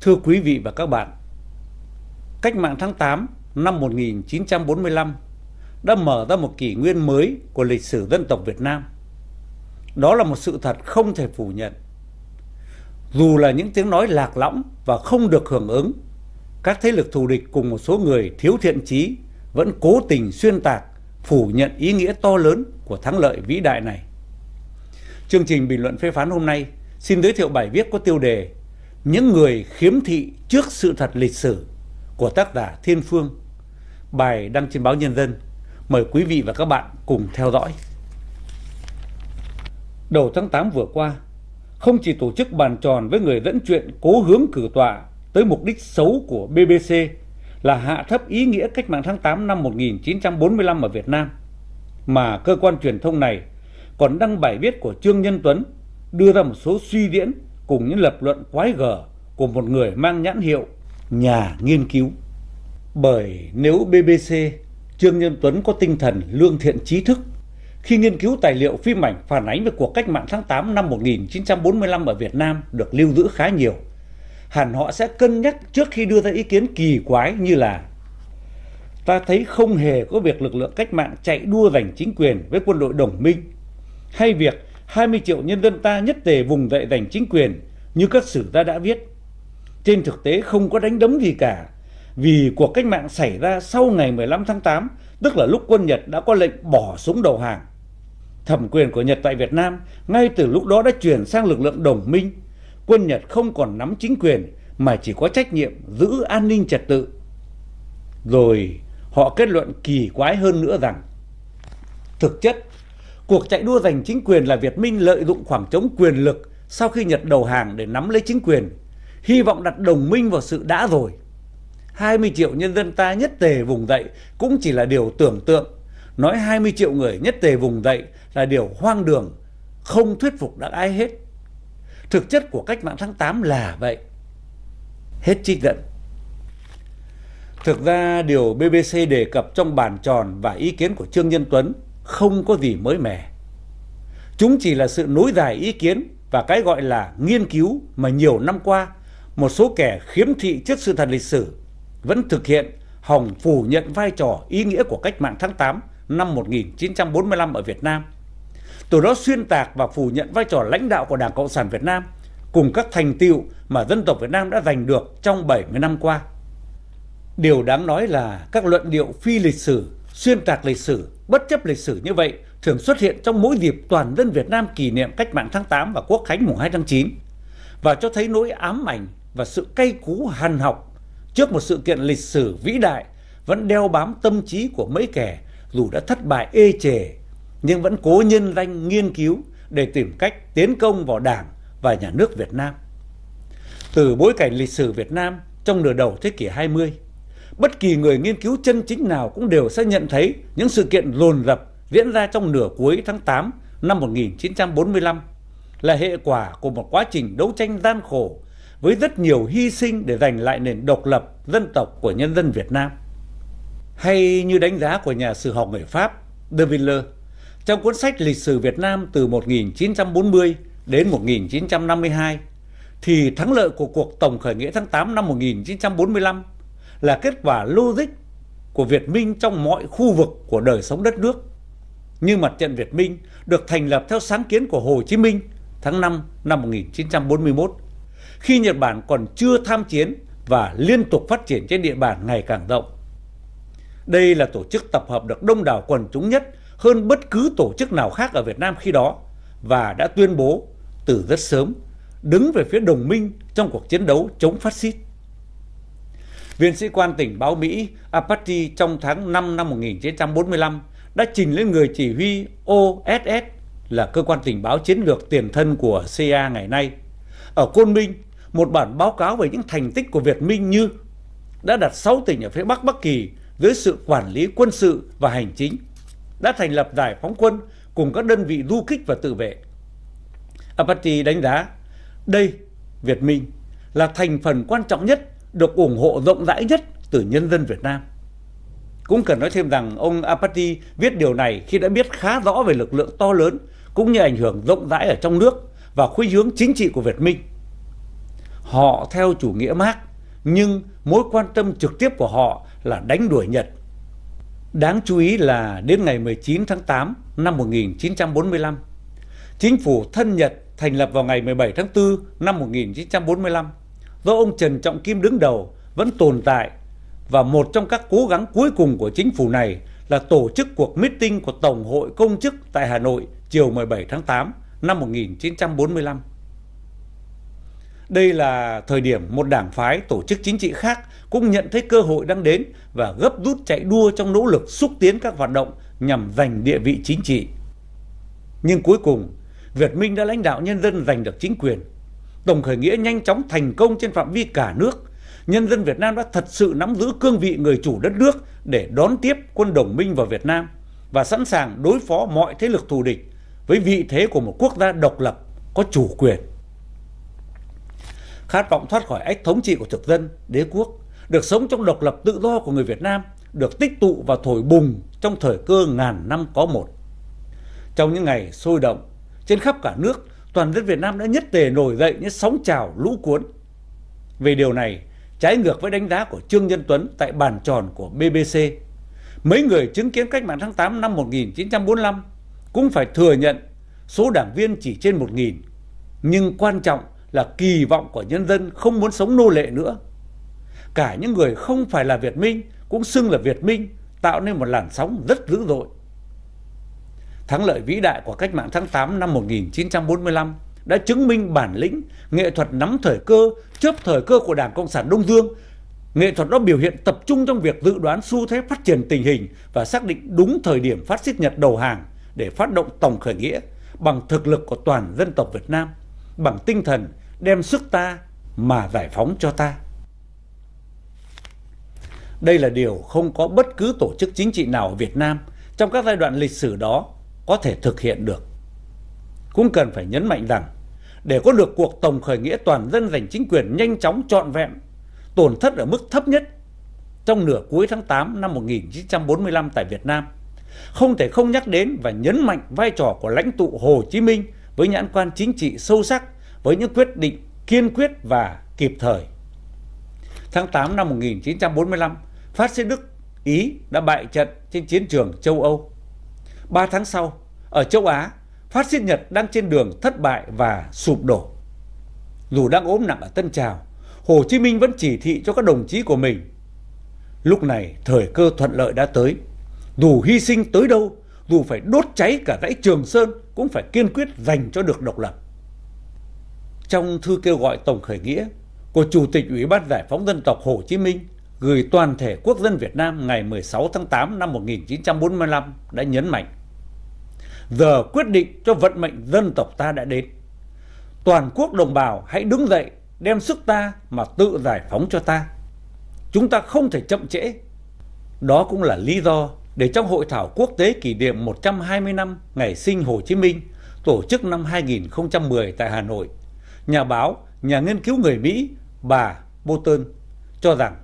thưa quý vị và các bạn cách mạng tháng tám năm 1945 đã mở ra một kỷ nguyên mới của lịch sử dân tộc việt nam đó là một sự thật không thể phủ nhận dù là những tiếng nói lạc lõng và không được hưởng ứng các thế lực thù địch cùng một số người thiếu thiện trí vẫn cố tình xuyên tạc phủ nhận ý nghĩa to lớn của thắng lợi vĩ đại này chương trình bình luận phê phán hôm nay xin giới thiệu bài viết có tiêu đề những người khiếm thị trước sự thật lịch sử của tác giả Thiên Phương. Bài đăng trên báo Nhân dân. Mời quý vị và các bạn cùng theo dõi. Đầu tháng 8 vừa qua, không chỉ tổ chức bàn tròn với người dẫn chuyện cố hướng cử tọa tới mục đích xấu của BBC là hạ thấp ý nghĩa cách mạng tháng 8 năm 1945 ở Việt Nam, mà cơ quan truyền thông này còn đăng bài viết của Trương Nhân Tuấn đưa ra một số suy diễn cùng những lập luận quái gở của một người mang nhãn hiệu nhà nghiên cứu. Bởi nếu BBC, Trương Nhân Tuấn có tinh thần lương thiện trí thức, khi nghiên cứu tài liệu phim ảnh phản ánh về cuộc cách mạng tháng 8 năm 1945 ở Việt Nam được lưu giữ khá nhiều, hẳn họ sẽ cân nhắc trước khi đưa ra ý kiến kỳ quái như là Ta thấy không hề có việc lực lượng cách mạng chạy đua giành chính quyền với quân đội đồng minh hay việc hai mươi triệu nhân dân ta nhất tề vùng dậy giành chính quyền như các sử gia đã viết trên thực tế không có đánh đấm gì cả vì cuộc cách mạng xảy ra sau ngày 15 tháng 8 tức là lúc quân Nhật đã có lệnh bỏ súng đầu hàng thẩm quyền của Nhật tại Việt Nam ngay từ lúc đó đã chuyển sang lực lượng đồng minh quân Nhật không còn nắm chính quyền mà chỉ có trách nhiệm giữ an ninh trật tự rồi họ kết luận kỳ quái hơn nữa rằng thực chất cuộc chạy đua giành chính quyền là việt minh lợi dụng khoảng trống quyền lực sau khi nhật đầu hàng để nắm lấy chính quyền hy vọng đặt đồng minh vào sự đã rồi 20 triệu nhân dân ta nhất tề vùng dậy cũng chỉ là điều tưởng tượng nói 20 triệu người nhất tề vùng dậy là điều hoang đường không thuyết phục được ai hết thực chất của cách mạng tháng 8 là vậy hết trích dẫn Thực ra điều BBC đề cập trong bản tròn và ý kiến của Trương Nhân Tuấn không có gì mới mẻ chúng chỉ là sự nối dài ý kiến và cái gọi là nghiên cứu mà nhiều năm qua một số kẻ khiếm thị trước sự thật lịch sử vẫn thực hiện hòng phủ nhận vai trò ý nghĩa của cách mạng tháng 8 năm 1945 ở Việt Nam. Từ đó xuyên tạc và phủ nhận vai trò lãnh đạo của Đảng Cộng sản Việt Nam cùng các thành tựu mà dân tộc Việt Nam đã giành được trong 70 năm qua. Điều đáng nói là các luận điệu phi lịch sử, xuyên tạc lịch sử bất chấp lịch sử như vậy thường xuất hiện trong mỗi dịp toàn dân Việt Nam kỷ niệm cách mạng tháng 8 và quốc khánh mùng 2 tháng 9 và cho thấy nỗi ám ảnh và sự cay cú hằn học trước một sự kiện lịch sử vĩ đại vẫn đeo bám tâm trí của mấy kẻ dù đã thất bại ê chề nhưng vẫn cố nhân danh nghiên cứu để tìm cách tiến công vào Đảng và nhà nước Việt Nam. Từ bối cảnh lịch sử Việt Nam trong nửa đầu thế kỷ 20, bất kỳ người nghiên cứu chân chính nào cũng đều sẽ nhận thấy những sự kiện rồn rập diễn ra trong nửa cuối tháng 8 năm 1945 là hệ quả của một quá trình đấu tranh gian khổ với rất nhiều hy sinh để giành lại nền độc lập dân tộc của nhân dân Việt Nam. Hay như đánh giá của nhà sử học người Pháp De Villers trong cuốn sách Lịch sử Việt Nam từ 1940 đến 1952 thì thắng lợi của cuộc tổng khởi nghĩa tháng 8 năm 1945 là kết quả logic của việt minh trong mọi khu vực của đời sống đất nước nhưng mặt trận việt minh được thành lập theo sáng kiến của hồ chí minh tháng 5 năm 1941 khi Nhật Bản còn chưa tham chiến và liên tục phát triển trên địa bàn ngày càng rộng. Đây là tổ chức tập hợp được đông đảo quần chúng nhất hơn bất cứ tổ chức nào khác ở Việt Nam khi đó và đã tuyên bố từ rất sớm đứng về phía đồng minh trong cuộc chiến đấu chống phát xít viên sĩ quan tình báo mỹ apati trong tháng năm năm 1945, đã trình lên người chỉ huy oss là cơ quan tình báo chiến lược tiền thân của cia ngày nay ở côn minh một bản báo cáo về những thành tích của việt minh như đã đặt 6 tỉnh ở phía bắc bắc kỳ dưới sự quản lý quân sự và hành chính đã thành lập giải phóng quân cùng các đơn vị du kích và tự vệ apati đánh giá đây việt minh là thành phần quan trọng nhất được ủng hộ rộng rãi nhất từ nhân dân Việt Nam. Cũng cần nói thêm rằng ông Apati viết điều này khi đã biết khá rõ về lực lượng to lớn cũng như ảnh hưởng rộng rãi ở trong nước và khuynh hướng chính trị của Việt Minh. Họ theo chủ nghĩa Mác, nhưng mối quan tâm trực tiếp của họ là đánh đuổi Nhật. Đáng chú ý là đến ngày 19 tháng 8 năm 1945, chính phủ thân Nhật thành lập vào ngày 17 tháng 4 năm 1945 do ông trần trọng kim đứng đầu vẫn tồn tại và một trong các cố gắng cuối cùng của chính phủ này là tổ chức cuộc meeting của Tổng hội Công chức tại Hà Nội chiều 17 tháng 8 năm 1945. Đây là thời điểm một đảng phái tổ chức chính trị khác cũng nhận thấy cơ hội đang đến và gấp rút chạy đua trong nỗ lực xúc tiến các hoạt động nhằm giành địa vị chính trị. Nhưng cuối cùng, Việt Minh đã lãnh đạo nhân dân giành được chính quyền tổng khởi nghĩa nhanh chóng thành công trên phạm vi cả nước nhân dân việt nam đã thật sự nắm giữ cương vị người chủ đất nước để đón tiếp quân đồng minh vào việt nam và sẵn sàng đối phó mọi thế lực thù địch với vị thế của một quốc gia độc lập có chủ quyền khát vọng thoát khỏi ách thống trị của thực dân đế quốc được sống trong độc lập tự do của người việt nam được tích tụ và thổi bùng trong thời cơ ngàn năm có một trong những ngày sôi động trên khắp cả nước toàn dân Việt Nam đã nhất tề nổi dậy những sóng trào lũ cuốn. Về điều này, trái ngược với đánh giá của Trương Nhân Tuấn tại bàn tròn của BBC, mấy người chứng kiến cách mạng tháng 8 năm 1945 cũng phải thừa nhận số đảng viên chỉ trên 1.000. Nhưng quan trọng là kỳ vọng của nhân dân không muốn sống nô lệ nữa. Cả những người không phải là Việt Minh cũng xưng là Việt Minh tạo nên một làn sóng rất dữ dội thắng lợi vĩ đại của cách mạng tháng tám năm một nghìn chín trăm bốn mươi năm đã chứng minh bản lĩnh nghệ thuật nắm thời cơ chớp thời cơ của đảng cộng sản đông dương nghệ thuật đó biểu hiện tập trung trong việc dự đoán xu thế phát triển tình hình và xác định đúng thời điểm phát xít nhật đầu hàng để phát động tổng khởi nghĩa bằng thực lực của toàn dân tộc việt nam bằng tinh thần đem sức ta mà giải phóng cho ta đây là điều không có bất cứ tổ chức chính trị nào ở việt nam trong các giai đoạn lịch sử đó có thể thực hiện được. Cũng cần phải nhấn mạnh rằng, để có được cuộc tổng khởi nghĩa toàn dân giành chính quyền nhanh chóng trọn vẹn, tổn thất ở mức thấp nhất trong nửa cuối tháng 8 năm 1945 tại Việt Nam, không thể không nhắc đến và nhấn mạnh vai trò của lãnh tụ Hồ Chí Minh với nhãn quan chính trị sâu sắc, với những quyết định kiên quyết và kịp thời. Tháng 8 năm 1945, phát xít Đức Ý đã bại trận trên chiến trường châu Âu ba tháng sau ở châu á phát xít nhật đang trên đường thất bại và sụp đổ dù đang ốm nặng ở tân trào hồ chí minh vẫn chỉ thị cho các đồng chí của mình lúc này thời cơ thuận lợi đã tới dù hy sinh tới đâu dù phải đốt cháy cả dãy trường sơn cũng phải kiên quyết dành cho được độc lập trong thư kêu gọi tổng khởi nghĩa của chủ tịch ủy ban giải phóng dân tộc hồ chí minh gửi toàn thể quốc dân Việt Nam ngày 16 tháng 8 năm 1945 đã nhấn mạnh giờ quyết định cho vận mệnh dân tộc ta đã đến. Toàn quốc đồng bào hãy đứng dậy, đem sức ta mà tự giải phóng cho ta. Chúng ta không thể chậm trễ. Đó cũng là lý do để trong hội thảo quốc tế kỷ niệm 120 năm ngày sinh Hồ Chí Minh tổ chức năm 2010 tại Hà Nội, nhà báo, nhà nghiên cứu người Mỹ bà Bolton cho rằng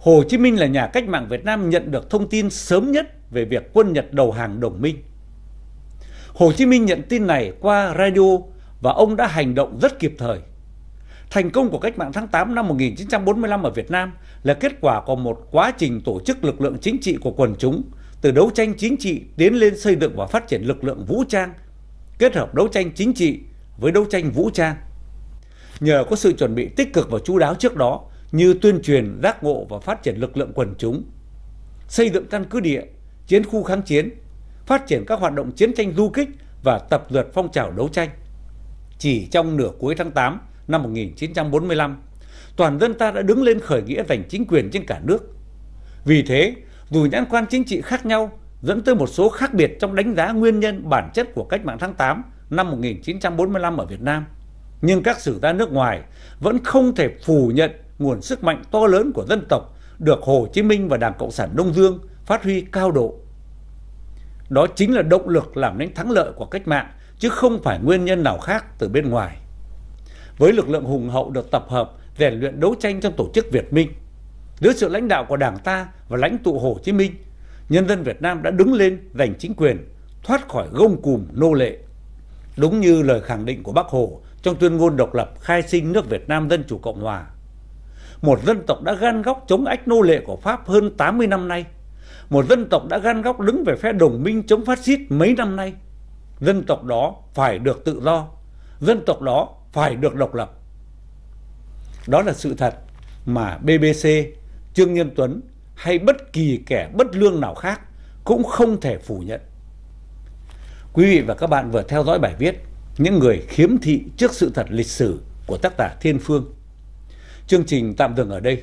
Hồ Chí Minh là nhà cách mạng Việt Nam nhận được thông tin sớm nhất về việc quân Nhật đầu hàng đồng minh hồ chí minh nhận tin này qua radio và ông đã hành động rất kịp thời thành công của cách mạng tháng tám năm 1945 ở việt nam là kết quả của một quá trình tổ chức lực lượng chính trị của quần chúng từ đấu tranh chính trị tiến lên xây dựng và phát triển lực lượng vũ trang kết hợp đấu tranh chính trị với đấu tranh vũ trang nhờ có sự chuẩn bị tích cực và chú đáo trước đó như tuyên truyền giác ngộ và phát triển lực lượng quần chúng xây dựng căn cứ địa chiến khu kháng chiến phát triển các hoạt động chiến tranh du kích và tập dượt phong trào đấu tranh. Chỉ trong nửa cuối tháng 8 năm 1945, toàn dân ta đã đứng lên khởi nghĩa giành chính quyền trên cả nước. Vì thế, dù nhãn quan chính trị khác nhau dẫn tới một số khác biệt trong đánh giá nguyên nhân bản chất của cách mạng tháng 8 năm 1945 ở Việt Nam, nhưng các sử gia nước ngoài vẫn không thể phủ nhận nguồn sức mạnh to lớn của dân tộc được Hồ Chí Minh và Đảng Cộng sản Đông Dương phát huy cao độ đó chính là động lực làm nên thắng lợi của cách mạng chứ không phải nguyên nhân nào khác từ bên ngoài với lực lượng hùng hậu được tập hợp rèn luyện đấu tranh trong tổ chức việt minh dưới sự lãnh đạo của đảng ta và lãnh tụ hồ chí minh nhân dân việt nam đã đứng lên giành chính quyền thoát khỏi gông cùm nô lệ đúng như lời khẳng định của bác hồ trong tuyên ngôn độc lập khai sinh nước việt nam dân chủ cộng hòa một dân tộc đã gan góc chống ách nô lệ của pháp hơn 80 năm nay một dân tộc đã gan góc đứng về phe đồng minh chống phát xít mấy năm nay dân tộc đó phải được tự do dân tộc đó phải được độc lập đó là sự thật mà bbc trương nhân tuấn hay bất kỳ kẻ bất lương nào khác cũng không thể phủ nhận quý vị và các bạn vừa theo dõi bài viết những người khiếm thị trước sự thật lịch sử của tác giả thiên phương chương trình tạm dừng ở đây